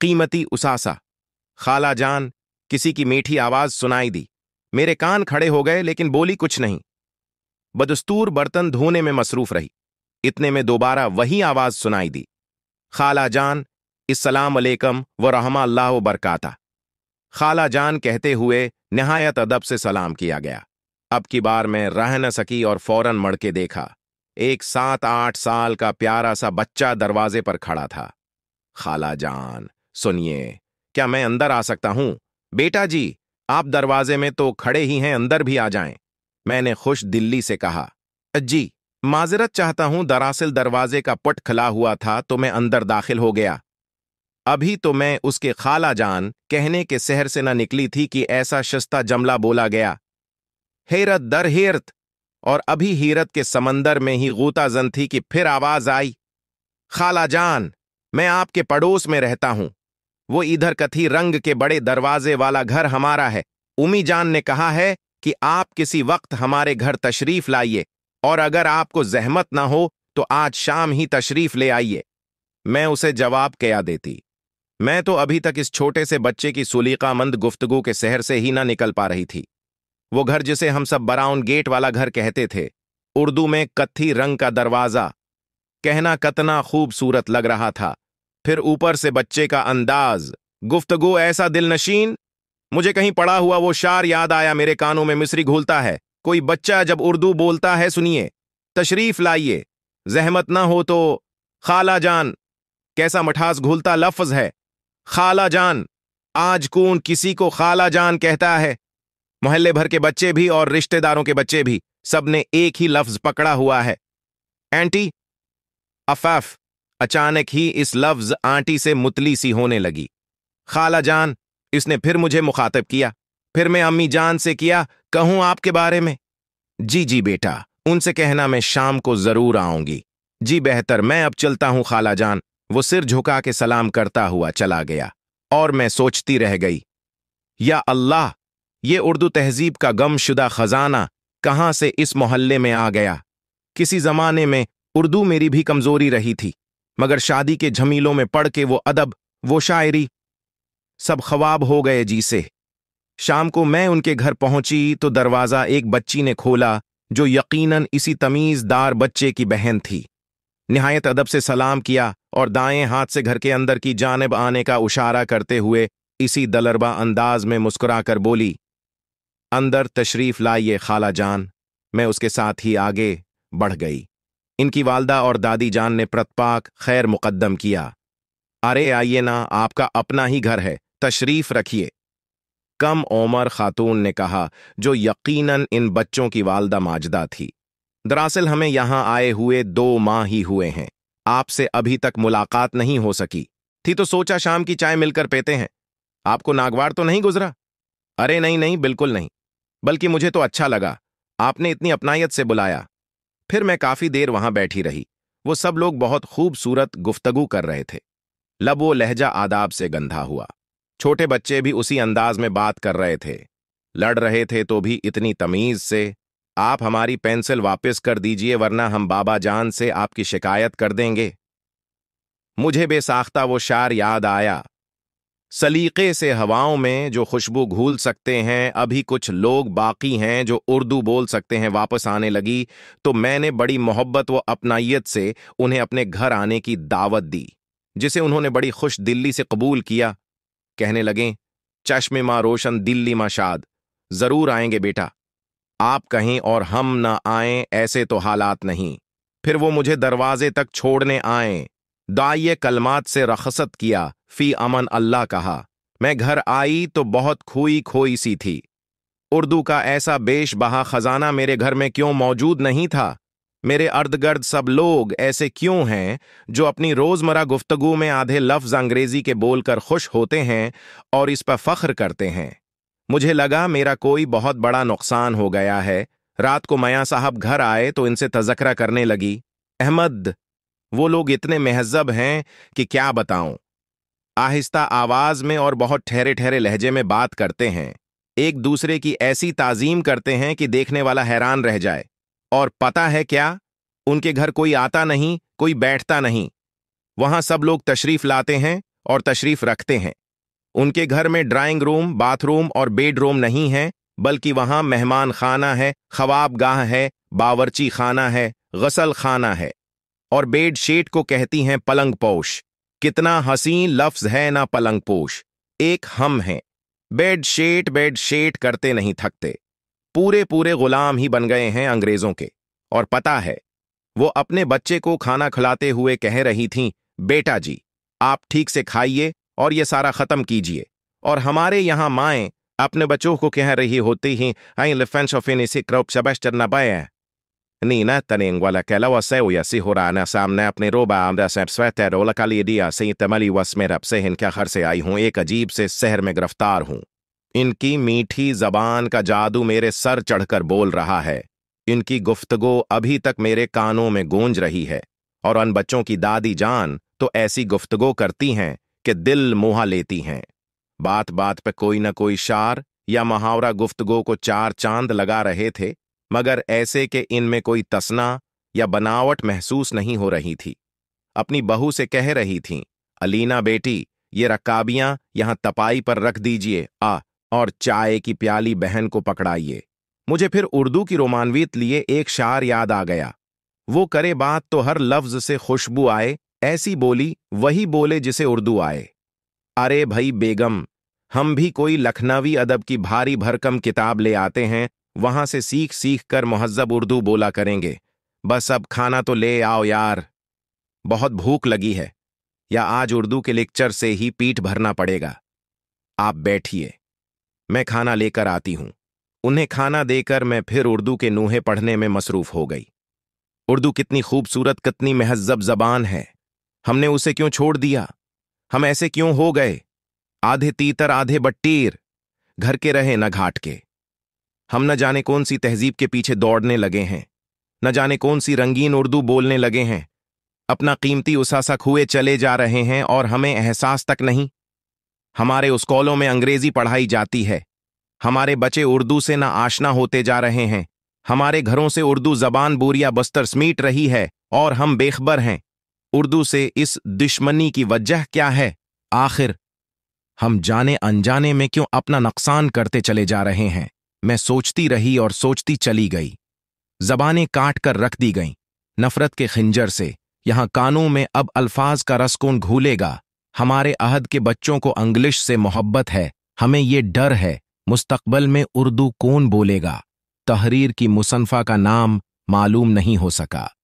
कीमती उसासा खाला जान किसी की मीठी आवाज सुनाई दी मेरे कान खड़े हो गए लेकिन बोली कुछ नहीं बदस्तूर बर्तन धोने में मसरूफ रही इतने में दोबारा वही आवाज सुनाई दी खाला जान इस्लाम अलैकम व रहमा अल्लाह बरकाता खाला जान कहते हुए नहायत अदब से सलाम किया गया अब की बार मैं रह न सकी और फौरन मड़के देखा एक सात आठ साल का प्यारा सा बच्चा दरवाजे पर खड़ा था खाला जान सुनिए क्या मैं अंदर आ सकता हूं बेटा जी आप दरवाजे में तो खड़े ही हैं अंदर भी आ जाएं मैंने खुश दिल्ली से कहा जी माजरत चाहता हूं दरासिल दरवाजे का पट खला हुआ था तो मैं अंदर दाखिल हो गया अभी तो मैं उसके खाला जान कहने के शहर से ना निकली थी कि ऐसा शस्ता जमला बोला गया हेरत दर हेरत और अभी हीरत के समंदर में ही गोताजन थी कि फिर आवाज आई खाला जान मैं आपके पड़ोस में रहता हूं वो इधर कथी रंग के बड़े दरवाजे वाला घर हमारा है उमी जान ने कहा है कि आप किसी वक्त हमारे घर तशरीफ लाइए और अगर आपको जहमत ना हो तो आज शाम ही तशरीफ ले आइए मैं उसे जवाब क्या देती मैं तो अभी तक इस छोटे से बच्चे की सुलीकामंद गुफ्तगु के शहर से ही ना निकल पा रही थी वो घर जिसे हम सब बराउन गेट वाला घर कहते थे उर्दू में कत्थी रंग का दरवाजा कहना कतना खूबसूरत लग रहा था फिर ऊपर से बच्चे का अंदाज गुफ्तगु ऐसा दिल नशीन मुझे कहीं पड़ा हुआ वो शार याद आया मेरे कानों में मिस्री घूलता है कोई बच्चा जब उर्दू बोलता है सुनिए तशरीफ लाइए जहमत ना हो तो खाला जान कैसा मठास घूलता लफ्ज है खाला जान आज कौन किसी को खाला जान कहता है मोहल्ले भर के बच्चे भी और रिश्तेदारों के बच्चे भी सबने एक ही लफ्ज पकड़ा हुआ है एंटी अफाफ अचानक ही इस लफ्ज आंटी से मुतली सी होने लगी खाला जान इसने फिर मुझे मुखातब किया फिर मैं अम्मी जान से किया कहूं आपके बारे में जी जी बेटा उनसे कहना मैं शाम को जरूर आऊंगी जी बेहतर मैं अब चलता हूं खाला जान वो सिर झुका के सलाम करता हुआ चला गया और मैं सोचती रह गई या अल्लाह ये उर्दू तहजीब का गमशुदा खजाना कहाँ से इस मोहल्ले में आ गया किसी जमाने में उर्दू मेरी भी कमजोरी रही थी मगर शादी के झमीलों में पड़ के वो अदब वो शायरी सब ख्वाब हो गए जी से शाम को मैं उनके घर पहुंची तो दरवाज़ा एक बच्ची ने खोला जो यकीनन इसी तमीज़दार बच्चे की बहन थी नहायत अदब से सलाम किया और दाएं हाथ से घर के अंदर की जानब आने का उशारा करते हुए इसी दलरबा अंदाज में मुस्कुराकर बोली अंदर तशरीफ लाइए खाला जान मैं उसके साथ ही आगे बढ़ गई इनकी वालदा और दादी जान ने प्रतपाक खैर मुकदम किया अरे आइए ना आपका अपना ही घर है तशरीफ रखिए कम उमर खातून ने कहा जो यकीनन इन बच्चों की वालदा माजदा थी दरअसल हमें यहां आए हुए दो माह ही हुए हैं आपसे अभी तक मुलाकात नहीं हो सकी थी तो सोचा शाम की चाय मिलकर पेते हैं आपको नागवार तो नहीं गुजरा अरे नहीं नहीं बिल्कुल नहीं बल्कि मुझे तो अच्छा लगा आपने इतनी अपनायत से बुलाया फिर मैं काफी देर वहां बैठी रही वो सब लोग बहुत खूबसूरत गुफ्तगु कर रहे थे लबो लहजा आदाब से गंधा हुआ छोटे बच्चे भी उसी अंदाज में बात कर रहे थे लड़ रहे थे तो भी इतनी तमीज से आप हमारी पेंसिल वापस कर दीजिए वरना हम बाबा जान से आपकी शिकायत कर देंगे मुझे बेसाख्ता वो शार याद आया सलीके से हवाओं में जो खुशबू घूल सकते हैं अभी कुछ लोग बाकी हैं जो उर्दू बोल सकते हैं वापस आने लगी तो मैंने बड़ी मोहब्बत व अपनाइत से उन्हें अपने घर आने की दावत दी जिसे उन्होंने बड़ी खुश दिल्ली से कबूल किया कहने लगे चश्मे माँ रोशन दिल्ली माँ शाद जरूर आएंगे बेटा आप कहीं और हम ना आए ऐसे तो हालात नहीं फिर वो मुझे दरवाजे तक छोड़ने आए दाइये कलमात से रखसत किया फ़ी अमन अल्लाह कहा मैं घर आई तो बहुत खोई खोई सी थी उर्दू का ऐसा बेश बहा खजाना मेरे घर में क्यों मौजूद नहीं था मेरे अर्दगर्द सब लोग ऐसे क्यों हैं जो अपनी रोज़मर्रा गुफ्तगु में आधे लफ्ज़ अंग्रेज़ी के बोलकर खुश होते हैं और इस पर फ़ख्र करते हैं मुझे लगा मेरा कोई बहुत बड़ा नुकसान हो गया है रात को मया साहब घर आए तो इनसे तजकरा करने लगी अहमद वो लोग इतने महजब हैं कि क्या बताऊं आहिस्ता आवाज में और बहुत ठहरे ठहरे लहजे में बात करते हैं एक दूसरे की ऐसी ताजीम करते हैं कि देखने वाला हैरान रह जाए और पता है क्या उनके घर कोई आता नहीं कोई बैठता नहीं वहां सब लोग तशरीफ लाते हैं और तशरीफ रखते हैं उनके घर में ड्राइंग रूम बाथरूम और बेडरूम नहीं है बल्कि वहां मेहमान खाना है गाह है बावरची खाना है गसल खाना है और बेडशीट को कहती हैं पलंग पोश कितना हसीन लफ्ज है ना पलंग पोश एक हम हैं बेडशीट बेडशीट करते नहीं थकते पूरे पूरे गुलाम ही बन गए हैं अंग्रेजों के और पता है वो अपने बच्चे को खाना खिलाते हुए कह रही थीं बेटा जी आप ठीक से खाइए और ये सारा खत्म कीजिए और हमारे यहां माए अपने बच्चों को कह रही होती हैं आई लिफेंस ऑफ इन इसी क्रोप सबस्टर न हैं Nénetten ingvalakele a seoja sihurana सामने अपने रोबा आमदा से स्वेटर और लकाली दिया से तमली वस में रब से हिनका घर से आई हूँ एक अजीब से शहर में गिरफ्तार हूँ इनकी मीठी जबान का जादू मेरे सर चढ़कर बोल रहा है इनकी गुफ्तगो अभी तक मेरे कानों में गूंज रही है और उन बच्चों की दादी जान तो ऐसी गुफ्तगो करती हैं कि दिल मुहा लेती हैं बात बात पे कोई ना कोई शार या मुहावरा गुफ्तगो को चार चांद लगा रहे थे मगर ऐसे कि इनमें कोई तसना या बनावट महसूस नहीं हो रही थी अपनी बहू से कह रही थी अलीना बेटी ये रकाबियां यहां तपाई पर रख दीजिए आ और चाय की प्याली बहन को पकड़ाइए मुझे फिर उर्दू की रोमानवीत लिए एक शार याद आ गया वो करे बात तो हर लफ्ज से खुशबू आए ऐसी बोली वही बोले जिसे उर्दू आए अरे भाई बेगम हम भी कोई लखनवी अदब की भारी भरकम किताब ले आते हैं वहां से सीख सीख कर महजब उर्दू बोला करेंगे बस अब खाना तो ले आओ यार बहुत भूख लगी है या आज उर्दू के लेक्चर से ही पीठ भरना पड़ेगा आप बैठिए मैं खाना लेकर आती हूं उन्हें खाना देकर मैं फिर उर्दू के नूहे पढ़ने में मसरूफ हो गई उर्दू कितनी खूबसूरत कितनी महजब जबान है हमने उसे क्यों छोड़ दिया हम ऐसे क्यों हो गए आधे तीतर आधे बट्टीर घर के रहे न घाट के हम न जाने कौन सी तहजीब के पीछे दौड़ने लगे हैं न जाने कौन सी रंगीन उर्दू बोलने लगे हैं अपना कीमती उसासक हुए चले जा रहे हैं और हमें एहसास तक नहीं हमारे स्कॉलों में अंग्रेजी पढ़ाई जाती है हमारे बच्चे उर्दू से ना आशना होते जा रहे हैं हमारे घरों से उर्दू जबान बोरिया बस्तर स्मीट रही है और हम बेखबर हैं उर्दू से इस दुश्मनी की वजह क्या है आखिर हम जाने अनजाने में क्यों अपना नुकसान करते चले जा रहे हैं मैं सोचती रही और सोचती चली गई जबानें काट कर रख दी गईं नफरत के खिंजर से यहां कानों में अब अल्फाज का रसकून घूलेगा हमारे अहद के बच्चों को इंग्लिश से मोहब्बत है हमें ये डर है मुस्तकबल में उर्दू कौन बोलेगा तहरीर की मुसनफा का नाम मालूम नहीं हो सका